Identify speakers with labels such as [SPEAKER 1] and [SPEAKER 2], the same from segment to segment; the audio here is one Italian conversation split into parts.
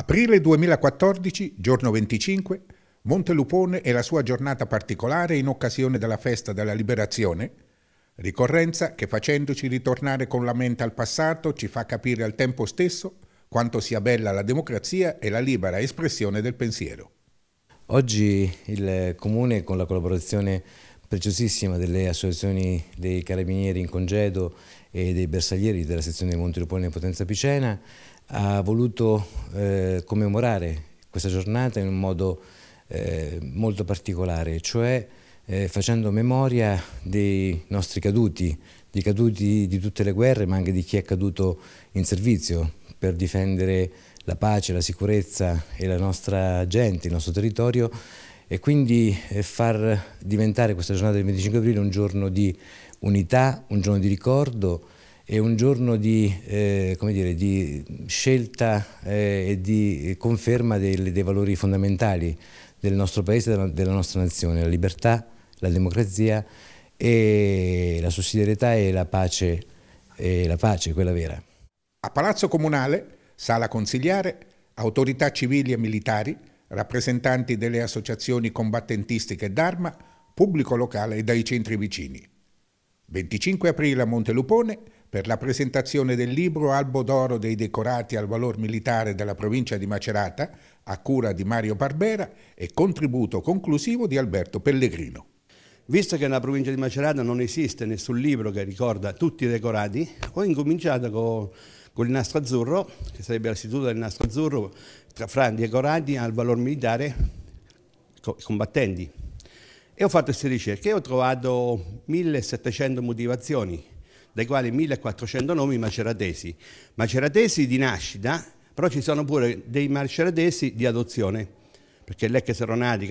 [SPEAKER 1] Aprile 2014, giorno 25, Montelupone e la sua giornata particolare in occasione della festa della liberazione, ricorrenza che facendoci ritornare con la mente al passato ci fa capire al tempo stesso quanto sia bella la democrazia e la libera espressione del pensiero. Oggi il Comune
[SPEAKER 2] con la collaborazione preziosissima delle associazioni dei carabinieri in congedo e dei bersaglieri della sezione di Monti Lupone e Potenza Picena, ha voluto eh, commemorare questa giornata in un modo eh, molto particolare, cioè eh, facendo memoria dei nostri caduti, di caduti di tutte le guerre, ma anche di chi è caduto in servizio per difendere la pace, la sicurezza e la nostra gente, il nostro territorio e quindi eh, far diventare questa giornata del 25 aprile un giorno di unità, un giorno di ricordo e un giorno di, eh, dire, di scelta eh, e di conferma del, dei valori fondamentali del nostro paese, della, della nostra nazione, la libertà, la democrazia e la sussidiarietà e la pace, e la pace quella vera.
[SPEAKER 1] A Palazzo Comunale, Sala Consigliare, autorità civili e militari, rappresentanti delle associazioni combattentistiche d'arma, pubblico locale e dai centri vicini. 25 aprile a Montelupone per la presentazione del libro Albo d'oro dei decorati al valor militare della provincia di Macerata, a cura di Mario Barbera e contributo conclusivo di Alberto
[SPEAKER 3] Pellegrino. Visto che nella provincia di Macerata non esiste nessun libro che ricorda tutti i decorati, ho incominciato con con il nastro azzurro, che sarebbe l'istituto del nastro azzurro, tra Frandi e Coradi al valore militare combattenti. E ho fatto queste ricerche e ho trovato 1700 motivazioni, dai quali 1400 nomi maceratesi. Maceratesi di nascita, però ci sono pure dei maceratesi di adozione, perché le che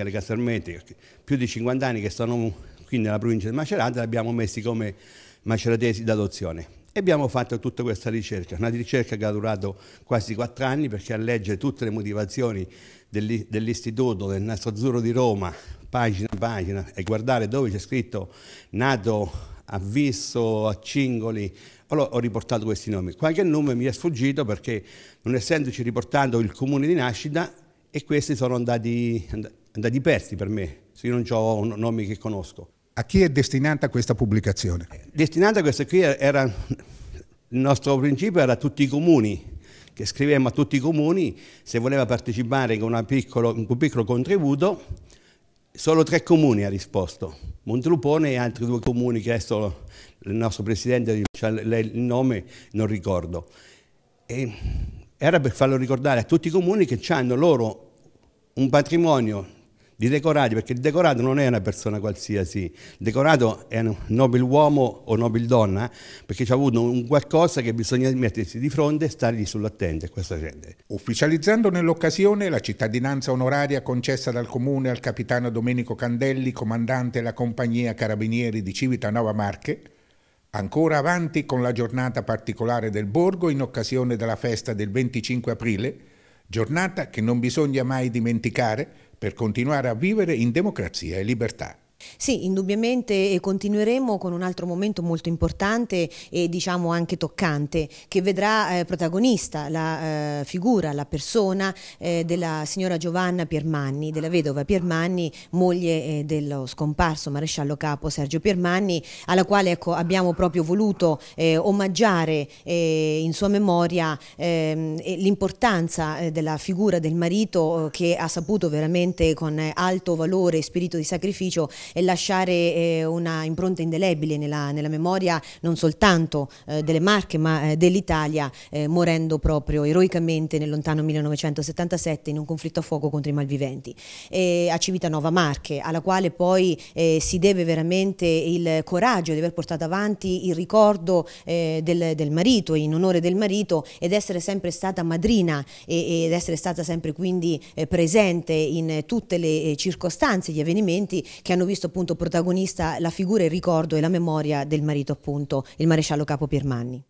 [SPEAKER 3] le casermete, più di 50 anni che sono qui nella provincia di Macerata, li abbiamo messi come maceratesi d'adozione. E abbiamo fatto tutta questa ricerca, una ricerca che ha durato quasi quattro anni perché a leggere tutte le motivazioni dell'istituto del Nastro Azzurro di Roma, pagina a pagina, e guardare dove c'è scritto nato a Visso, a Cingoli, allora ho riportato questi nomi. Qualche nome mi è sfuggito perché non essendoci riportato il comune di nascita e questi sono andati, andati persi per me, io non ho nomi che conosco.
[SPEAKER 1] A chi è destinata questa pubblicazione?
[SPEAKER 3] Destinata questa qui era, il nostro principio era a tutti i comuni, che scrivevamo a tutti i comuni, se voleva partecipare con piccolo, un piccolo contributo, solo tre comuni ha risposto, Montelupone e altri due comuni che adesso il nostro presidente cioè, il nome non ricordo. E era per farlo ricordare a tutti i comuni che hanno loro un patrimonio di Decorato, perché il Decorato non è una persona qualsiasi, il Decorato è un nobile uomo o nobile donna, perché c'è avuto un qualcosa che bisogna mettersi di fronte e stargli sull'attente a questa gente. Ufficializzando
[SPEAKER 1] nell'occasione la cittadinanza onoraria concessa dal Comune al capitano Domenico Candelli, comandante della compagnia Carabinieri di Civitanova Marche, ancora avanti con la giornata particolare del borgo in occasione della festa del 25 aprile, giornata che non bisogna mai dimenticare per continuare a vivere in democrazia e libertà.
[SPEAKER 4] Sì, indubbiamente continueremo con un altro momento molto importante e diciamo anche toccante che vedrà eh, protagonista la eh, figura, la persona eh, della signora Giovanna Piermanni, della vedova Piermanni, moglie eh, dello scomparso maresciallo capo Sergio Piermanni, alla quale ecco, abbiamo proprio voluto eh, omaggiare eh, in sua memoria ehm, l'importanza della figura del marito che ha saputo veramente con alto valore e spirito di sacrificio e lasciare eh, una impronta indelebile nella, nella memoria non soltanto eh, delle Marche ma eh, dell'Italia eh, morendo proprio eroicamente nel lontano 1977 in un conflitto a fuoco contro i malviventi a Civitanova Marche alla quale poi eh, si deve veramente il coraggio di aver portato avanti il ricordo eh, del, del, marito in onore del marito ed essere sempre stata madrina e, ed essere stata sempre quindi presente in tutte le circostanze gli avvenimenti che hanno visto visto appunto protagonista la figura, il ricordo e la memoria del marito appunto, il maresciallo capo Pirmanni.